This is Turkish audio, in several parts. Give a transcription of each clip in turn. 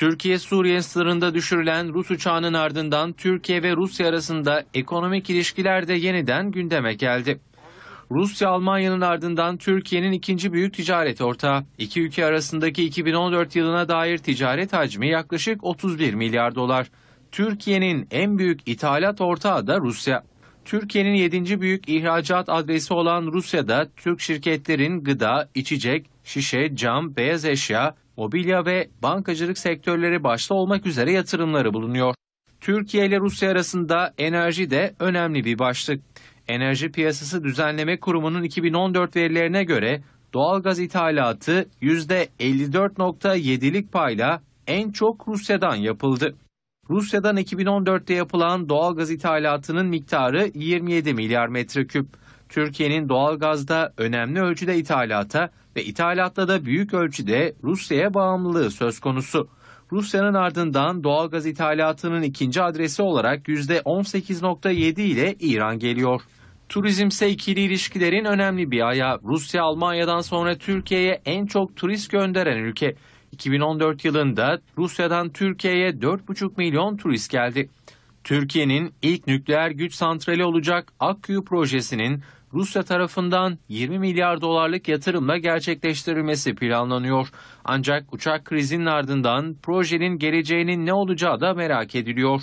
Türkiye-Suriye sınırında düşürülen Rus uçağının ardından Türkiye ve Rusya arasında ekonomik ilişkiler de yeniden gündeme geldi. Rusya Almanya'nın ardından Türkiye'nin ikinci büyük ticaret ortağı. İki ülke arasındaki 2014 yılına dair ticaret hacmi yaklaşık 31 milyar dolar. Türkiye'nin en büyük ithalat ortağı da Rusya. Türkiye'nin 7. büyük ihracat adresi olan Rusya'da Türk şirketlerin gıda, içecek, şişe, cam, beyaz eşya, mobilya ve bankacılık sektörleri başta olmak üzere yatırımları bulunuyor. Türkiye ile Rusya arasında enerji de önemli bir başlık. Enerji Piyasası Düzenleme Kurumu'nun 2014 verilerine göre doğal gaz ithalatı %54.7'lik payla en çok Rusya'dan yapıldı. Rusya'dan 2014'te yapılan doğal gaz ithalatının miktarı 27 milyar metreküp. Türkiye'nin doğalgazda önemli ölçüde ithalata ve ithalatta da büyük ölçüde Rusya'ya bağımlılığı söz konusu. Rusya'nın ardından doğalgaz ithalatının ikinci adresi olarak %18.7 ile İran geliyor. Turizmse ikili ilişkilerin önemli bir ayağı. Rusya Almanya'dan sonra Türkiye'ye en çok turist gönderen ülke. 2014 yılında Rusya'dan Türkiye'ye 4,5 milyon turist geldi. Türkiye'nin ilk nükleer güç santrali olacak Akkuyu projesinin Rusya tarafından 20 milyar dolarlık yatırımla gerçekleştirilmesi planlanıyor. Ancak uçak krizinin ardından projenin geleceğinin ne olacağı da merak ediliyor.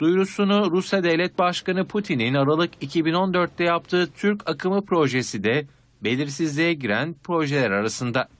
Duyurusunu Rusya Devlet Başkanı Putin'in Aralık 2014'te yaptığı Türk Akımı projesi de belirsizliğe giren projeler arasında.